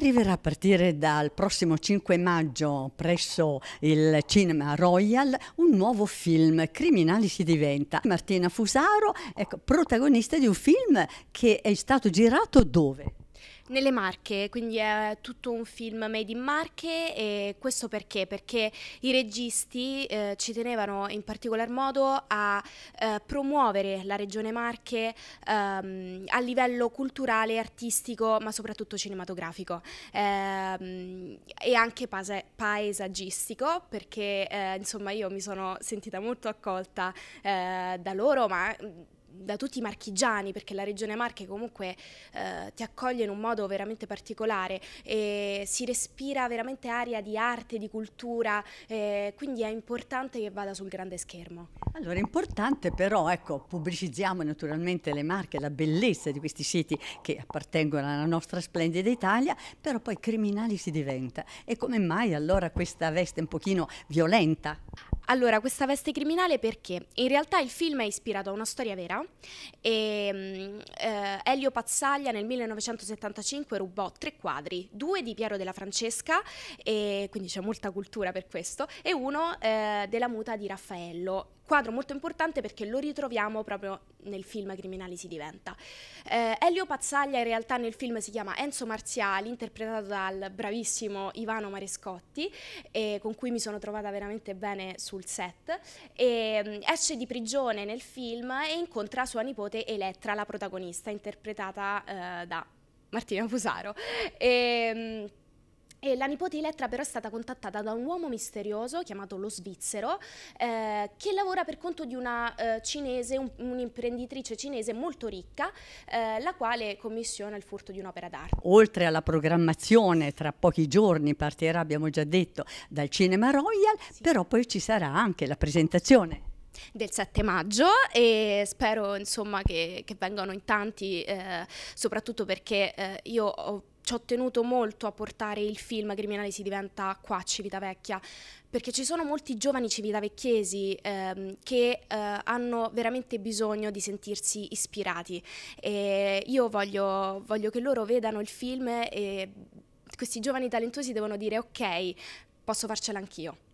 arriverà a partire dal prossimo 5 maggio presso il Cinema Royal un nuovo film, Criminali si diventa. Martina Fusaro, ecco, protagonista di un film che è stato girato dove? nelle Marche, quindi è tutto un film made in Marche e questo perché? Perché i registi eh, ci tenevano in particolar modo a eh, promuovere la regione Marche ehm, a livello culturale, artistico, ma soprattutto cinematografico ehm, e anche paese paesaggistico perché eh, insomma io mi sono sentita molto accolta eh, da loro, ma da tutti i marchigiani, perché la Regione Marche comunque eh, ti accoglie in un modo veramente particolare e si respira veramente aria di arte, di cultura, eh, quindi è importante che vada sul grande schermo. Allora, è importante però, ecco, pubblicizziamo naturalmente le marche, la bellezza di questi siti che appartengono alla nostra splendida Italia, però poi criminali si diventa. E come mai allora questa veste un pochino violenta? Allora, questa veste criminale perché? In realtà il film è ispirato a una storia vera e ehm, eh, Elio Pazzaglia nel 1975 rubò tre quadri, due di Piero della Francesca, e, quindi c'è molta cultura per questo, e uno eh, della muta di Raffaello. Quadro molto importante perché lo ritroviamo proprio nel film Criminali si diventa. Eh, Elio Pazzaglia in realtà nel film si chiama Enzo Marziali, interpretato dal bravissimo Ivano Marescotti, con cui mi sono trovata veramente bene sul sul set, e, ehm, esce di prigione nel film e incontra sua nipote Elettra, la protagonista, interpretata eh, da Martina Fusaro. E, ehm, e la nipote Elettra però è stata contattata da un uomo misterioso chiamato lo svizzero eh, che lavora per conto di una eh, cinese, un'imprenditrice cinese molto ricca, eh, la quale commissiona il furto di un'opera d'arte. Oltre alla programmazione, tra pochi giorni partirà, abbiamo già detto, dal Cinema Royal, sì. però poi ci sarà anche la presentazione del 7 maggio e spero insomma che, che vengano in tanti eh, soprattutto perché eh, io ho ci ho tenuto molto a portare il film Criminali si diventa qua a Civitavecchia, perché ci sono molti giovani civitavecchiesi ehm, che eh, hanno veramente bisogno di sentirsi ispirati e io voglio, voglio che loro vedano il film e questi giovani talentuosi devono dire ok, posso farcela anch'io.